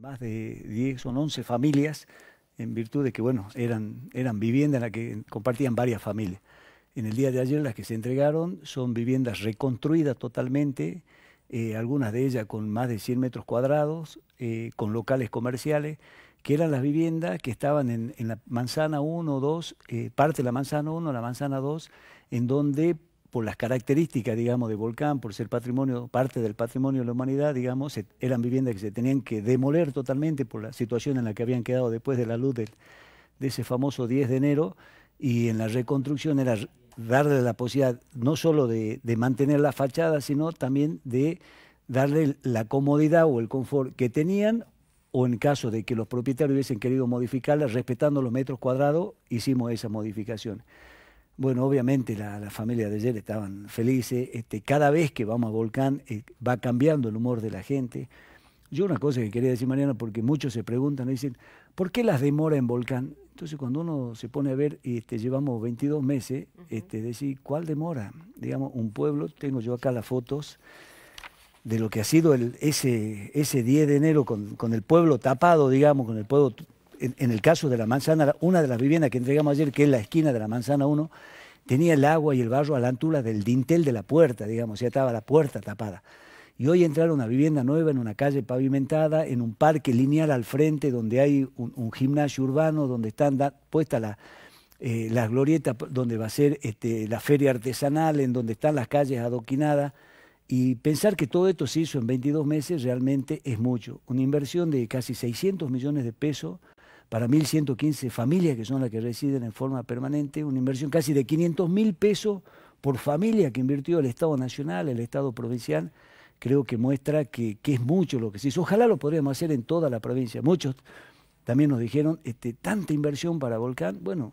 más de 10, o 11 familias, en virtud de que, bueno, eran, eran viviendas en las que compartían varias familias. En el día de ayer las que se entregaron son viviendas reconstruidas totalmente, eh, algunas de ellas con más de 100 metros cuadrados, eh, con locales comerciales, que eran las viviendas que estaban en, la manzana 1, 2, eh, parte de la manzana 1, la manzana 2, en donde por las características, digamos, de volcán, por ser patrimonio, parte del patrimonio de la humanidad, digamos, eran viviendas que se tenían que demoler totalmente por la situación en la que habían quedado después de la luz de ese famoso 10 de enero, y en la reconstrucción era darle la posibilidad no solo de, mantener la fachada, sino también de darle la comodidad o el confort que tenían o en caso de que los propietarios hubiesen querido modificarla, respetando los metros cuadrados, hicimos esa modificación. Bueno, obviamente la, familia de ayer estaban felices. Este, cada vez que vamos a Volcán eh, va cambiando el humor de la gente. Yo una cosa que quería decir, mañana porque muchos se preguntan, dicen, ¿por qué las demora en Volcán? Entonces cuando uno se pone a ver, y este, llevamos 22 meses, este, decir, ¿cuál demora? Digamos, un pueblo, tengo yo acá las fotos de lo que ha sido el, ese, ese 10 de enero con el pueblo tapado, digamos, con el pueblo en, el caso de la manzana, una de las viviendas que entregamos ayer, que es la esquina de la manzana 1, tenía el agua y el barro a la antula del dintel de la puerta, digamos, ya estaba la puerta tapada. Y hoy entrar a una vivienda nueva en una calle pavimentada, en un parque lineal al frente, donde hay un, gimnasio urbano, donde están puestas las la eh, glorietas, donde va a ser este, la feria artesanal, en donde están las calles adoquinadas. Y pensar que todo esto se hizo en 22 meses realmente es mucho. Una inversión de casi 600 millones de pesos para 1.115 familias, que son las que residen en forma permanente, una inversión casi de 500 mil pesos por familia que invirtió el Estado Nacional, el Estado Provincial, creo que muestra que, es mucho lo que se hizo. Ojalá lo podríamos hacer en toda la provincia. Muchos también nos dijeron, este, tanta inversión para Volcán, bueno,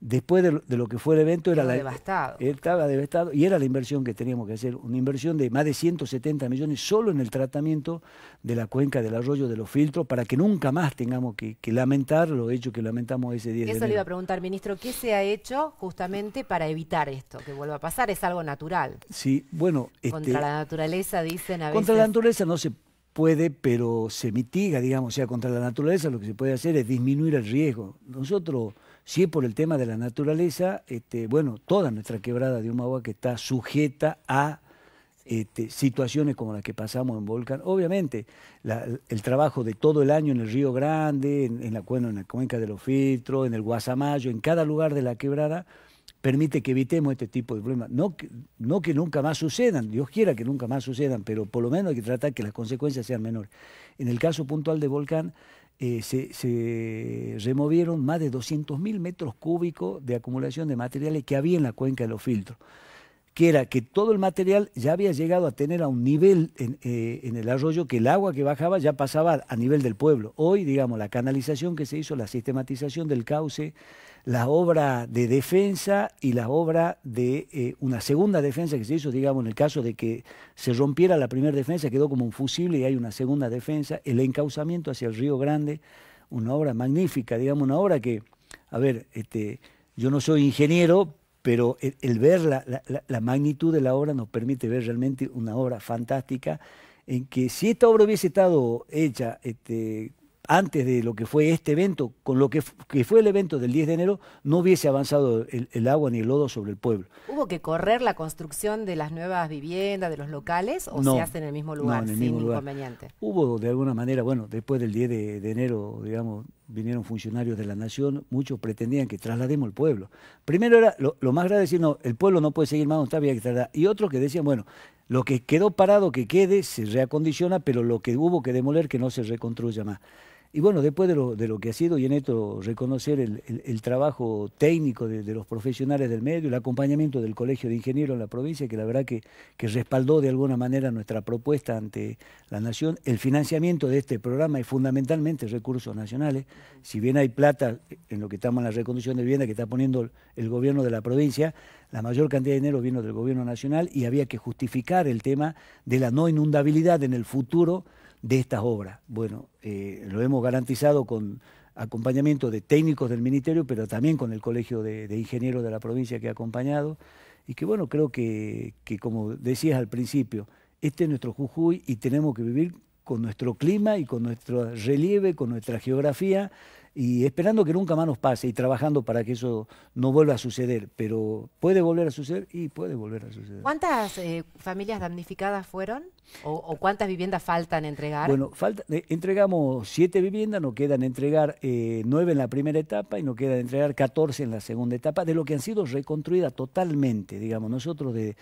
después de lo, que fue el evento era la, devastado. Estaba devastado y era la inversión que teníamos que hacer, una inversión de más de 170 millones solo en el tratamiento de la cuenca del arroyo de los filtros para que nunca más tengamos que, lamentar lo hecho que lamentamos ese día. Eso le iba a preguntar, ministro, ¿qué se ha hecho justamente para evitar esto que vuelva a pasar? Es algo natural. Sí, bueno, este contra la naturaleza dicen a veces. Contra la naturaleza no se puede, pero se mitiga, digamos, o sea, contra la naturaleza lo que se puede hacer es disminuir el riesgo. Nosotros si es por el tema de la naturaleza, este, bueno, toda nuestra quebrada de Humahua que está sujeta a este, situaciones como las que pasamos en Volcán. Obviamente, el trabajo de todo el año en el Río Grande, en, la, cuenca de los filtros, en el Guasamayo, en cada lugar de la quebrada, permite que evitemos este tipo de problemas. No no que nunca más sucedan, Dios quiera que nunca más sucedan, pero por lo menos hay que tratar que las consecuencias sean menores. En el caso puntual de Volcán, eh, se, se, removieron más de 200.000 metros cúbicos de acumulación de materiales que había en la cuenca de los filtros que era que todo el material ya había llegado a tener a un nivel eh, en, el arroyo que el agua que bajaba ya pasaba a nivel del pueblo. Hoy, digamos, la canalización que se hizo, la sistematización del cauce, la obra de defensa y la obra de eh, una segunda defensa que se hizo, digamos, en el caso de que se rompiera la primera defensa, quedó como un fusible y hay una segunda defensa, el encauzamiento hacia el Río Grande, una obra magnífica, digamos, una obra que, a ver, este, yo no soy ingeniero, pero el, ver la, magnitud de la obra nos permite ver realmente una obra fantástica en que si esta obra hubiese estado hecha este, antes de lo que fue este evento, con lo que, fue el evento del 10 de enero, no hubiese avanzado el, agua ni el lodo sobre el pueblo. ¿Hubo que correr la construcción de las nuevas viviendas, de los locales, o se hace en el mismo lugar, el mismo sin inconveniente? Hubo de alguna manera, bueno, después del 10 de, enero, digamos, vinieron funcionarios de la nación, muchos pretendían que traslademos el pueblo. Primero era lo, más grave decir, no, el pueblo no puede seguir más donde está, bien que trasladar. Y otros que decían, bueno, lo que quedó parado que quede se reacondiciona, pero lo que hubo que demoler que no se reconstruya más. Y bueno, después de lo, de lo que ha sido, y en esto reconocer el, trabajo técnico de, los profesionales del medio, el acompañamiento del Colegio de Ingenieros en la provincia, que la verdad que, respaldó de alguna manera nuestra propuesta ante la Nación, el financiamiento de este programa y fundamentalmente recursos nacionales. Si bien hay plata en lo que estamos en la reconducción de vivienda que está poniendo el gobierno de la provincia, la mayor cantidad de dinero vino del gobierno nacional y había que justificar el tema de la no inundabilidad en el futuro de estas obras. Bueno, eh, lo hemos garantizado con acompañamiento de técnicos del Ministerio, pero también con el Colegio de, Ingenieros de la provincia que ha acompañado. Y que bueno, creo que, que, como decías al principio, este es nuestro Jujuy y tenemos que vivir con nuestro clima y con nuestro relieve, con nuestra geografía y esperando que nunca más nos pase y trabajando para que eso no vuelva a suceder. Pero puede volver a suceder y puede volver a suceder. ¿Cuántas eh, familias damnificadas fueron? O, cuántas viviendas faltan entregar? Bueno, falta, eh, entregamos siete viviendas, nos quedan entregar eh, nueve en la primera etapa y nos quedan entregar catorce en la segunda etapa, de lo que han sido reconstruidas totalmente, digamos, nosotros de...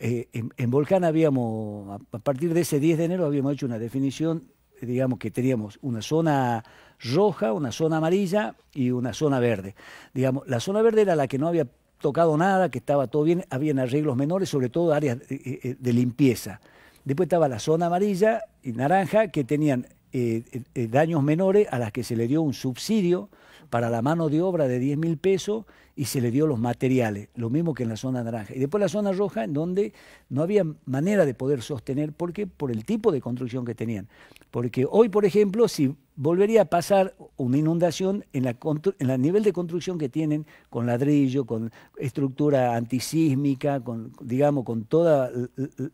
en, Volcán habíamos, a, a partir de ese 10 de enero, habíamos hecho una definición digamos que teníamos una zona roja, una zona amarilla y una zona verde. Digamos, la zona verde era la que no había tocado nada, que estaba todo bien, habían arreglos menores, sobre todo áreas de, eh, eh, eh, de limpieza. Después estaba la zona amarilla y naranja, que tenían eh, eh, eh, daños menores a las que se le dio un subsidio para la mano de obra de 10 mil pesos y se le dio los materiales, lo mismo que en la zona naranja. Y después la zona roja, en donde no había manera de poder sostener, ¿por qué? Por el tipo de construcción que tenían. Porque hoy, por ejemplo, si volvería a pasar una inundación en la el nivel de construcción que tienen con ladrillo, con estructura antisísmica, con digamos con toda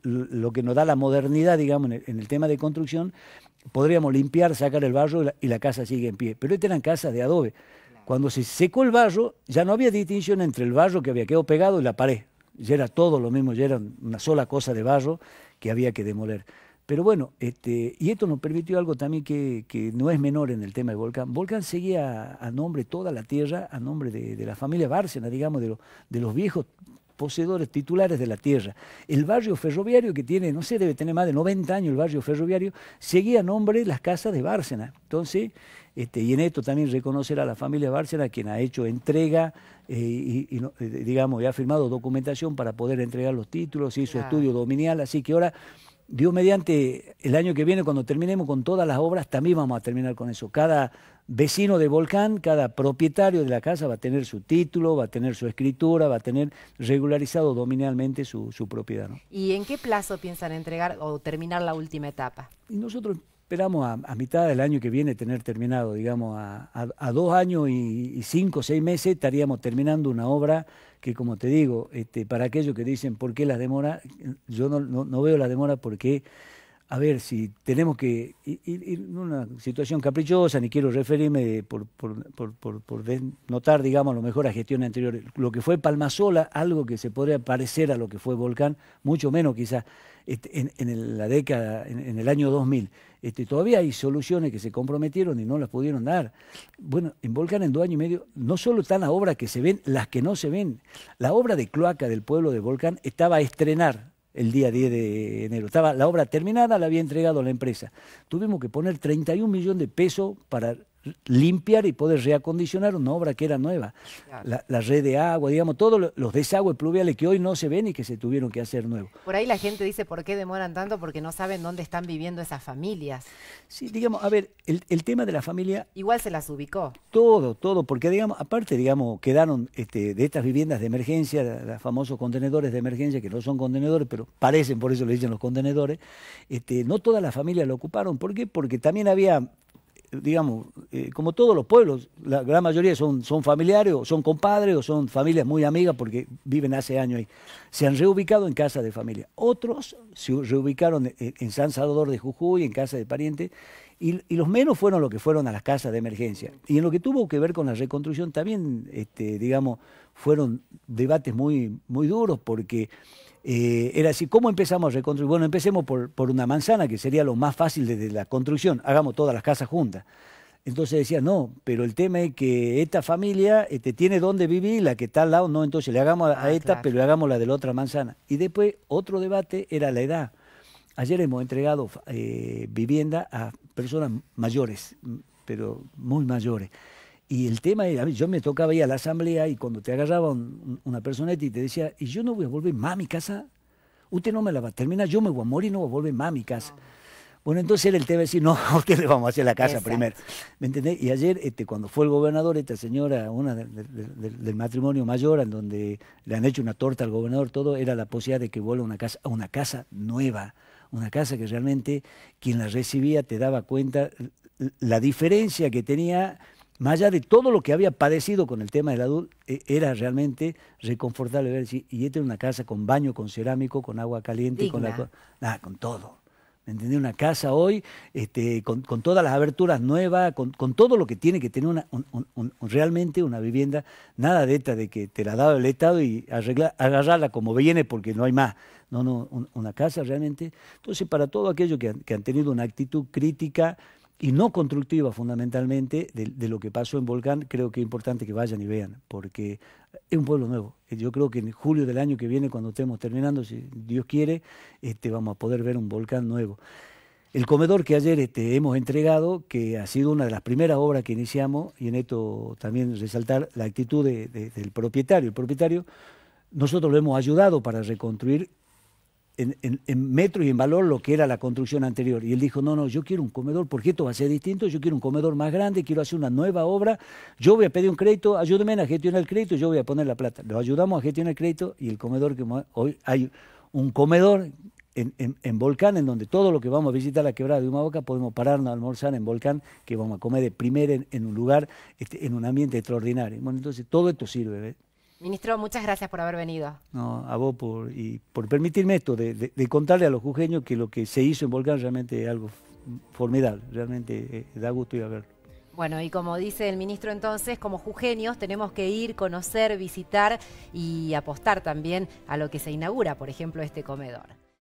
lo que nos da la modernidad, digamos, en el tema de construcción, podríamos limpiar, sacar el barro y la, casa sigue en pie. Pero estas eran casas de adobe. Cuando se secó el barro, ya no había distinción entre el barro que había quedado pegado y la pared. Ya era todo lo mismo, ya era una sola cosa de barro que había que demoler. Pero bueno, este, y esto nos permitió algo también que, no es menor en el tema de Volcán. Volcán seguía a nombre toda la tierra, a nombre de, la familia Bárcena, digamos, de, de los viejos poseedores titulares de la tierra. El barrio ferroviario, que tiene, no sé, debe tener más de 90 años el barrio ferroviario, seguía nombre las casas de Bárcena. Entonces, este, y en esto también reconocer a la familia Bárcena, quien ha hecho entrega eh, y, eh, digamos, y ha firmado documentación para poder entregar los títulos, hizo estudio dominial, así que ahora Dios mediante el año que viene, cuando terminemos con todas las obras, también vamos a terminar con eso. Cada vecino de Volcán, cada propietario de la casa va a tener su título, va a tener su escritura, va a tener regularizado dominialmente su, propiedad. ¿Y en qué plazo piensan entregar o terminar la última etapa? Y nosotros esperamos a, mitad del año que viene tener terminado, digamos, a, dos años y, y cinco o seis meses estaríamos terminando una obra que como te digo, este, para aquellos que dicen por qué las demoras, yo no, no, veo la demora porque a ver si tenemos que ir, en una situación caprichosa, ni quiero referirme por, por, notar, digamos, a lo mejor a gestiones anteriores. Lo que fue Palmasola, algo que se podría parecer a lo que fue Volcán, mucho menos quizás este, en, la década, en, el año 2000. Este, todavía hay soluciones que se comprometieron y no las pudieron dar. Bueno, en Volcán en dos años y medio no solo están las obras que se ven, las que no se ven. La obra de cloaca del pueblo de Volcán estaba a estrenar el día 10 de enero. Estaba la obra terminada, la había entregado la empresa. Tuvimos que poner 31 millones de pesos para limpiar y poder reacondicionar una obra que era nueva. La, red de agua, digamos, todos los desagües pluviales que hoy no se ven y que se tuvieron que hacer nuevos. Por ahí la gente dice, ¿por qué demoran tanto? Porque no saben dónde están viviendo esas familias. Sí, digamos, a ver, el, tema de la familia... Igual se las ubicó. Todo, todo, porque, digamos, aparte, digamos, quedaron este, de estas viviendas de emergencia, los famosos contenedores de emergencia, que no son contenedores, pero parecen, por eso le dicen los contenedores, este, no todas las familias lo ocuparon. ¿Por qué? Porque también había digamos, eh, como todos los pueblos, la gran mayoría son, son familiares o son compadres o son familias muy amigas porque viven hace años ahí. Se han reubicado en casa de familia. Otros se reubicaron en, San Salvador de Jujuy, en casa de parientes, y, y, los menos fueron los que fueron a las casas de emergencia. Y en lo que tuvo que ver con la reconstrucción también, este, digamos, fueron debates muy, muy duros porque eh, era así, ¿cómo empezamos a reconstruir? Bueno, empecemos por, por, una manzana, que sería lo más fácil de la construcción, hagamos todas las casas juntas. Entonces decía, no, pero el tema es que esta familia este, tiene donde vivir, la que está al lado, no, entonces le hagamos a, ah, esta, pero le hagamos la de la otra manzana. Y después otro debate era la edad. Ayer hemos entregado eh, vivienda a personas mayores, pero muy mayores. Y el tema era, yo me tocaba ir a la asamblea y cuando te agarraba una personeta y te decía, y yo no voy a volver más a mi casa, usted no me la va a terminar, yo me voy a morir, y no voy a volver más a mi casa. Bueno, entonces era el tema decir, no, a le vamos a hacer la casa primero. ¿Me entendés? Y ayer, este, cuando fue el gobernador, esta señora, una del matrimonio mayor, en donde le han hecho una torta al gobernador, todo, era la posibilidad de que vuelva una casa, una casa nueva, una casa que realmente quien la recibía te daba cuenta la diferencia que tenía más allá de todo lo que había padecido con el tema del adulto, e, era realmente reconfortable ver si y esta una casa con baño, con cerámico, con agua caliente, con nada, con todo. ¿Me Una casa hoy, este, con, todas las aberturas nuevas, con, todo lo que tiene que tener realmente una vivienda, nada de esta de que te la daba el Estado y agarrarla como viene porque no hay más. No, no, una casa realmente. Entonces, para todo aquellos que han tenido una actitud crítica, y no constructiva fundamentalmente de, lo que pasó en Volcán, creo que es importante que vayan y vean, porque es un pueblo nuevo. Yo creo que en julio del año que viene, cuando estemos terminando, si Dios quiere, este, vamos a poder ver un volcán nuevo. El comedor que ayer te este, hemos entregado, que ha sido una de las primeras obras que iniciamos, y en esto también resaltar la actitud del propietario. El propietario, nosotros lo hemos ayudado para reconstruir en, en, metros y en valor lo que era la construcción anterior. Y él dijo, no, no, yo quiero un comedor, porque esto va a ser distinto, yo quiero un comedor más grande, quiero hacer una nueva obra, yo voy a pedir un crédito, ayúdenme a gestionar el crédito, y yo voy a poner la plata. Lo ayudamos a gestionar el crédito y el comedor que hoy hay un comedor en, en, Volcán, en donde todo lo que vamos a visitar la quebrada de humaboca podemos pararnos a almorzar en Volcán, que vamos a comer de primera en, un lugar, este, en un ambiente extraordinario. Bueno, entonces todo esto sirve. ¿ves? Ministro, muchas gracias por haber venido. No, a vos por, y por permitirme esto, de, contarle a los jujeños que lo que se hizo en Volcán realmente es algo formidable, realmente eh, eh, da gusto ir a verlo. Bueno, y como dice el ministro entonces, como jujeños tenemos que ir, conocer, visitar y apostar también a lo que se inaugura, por ejemplo, este comedor.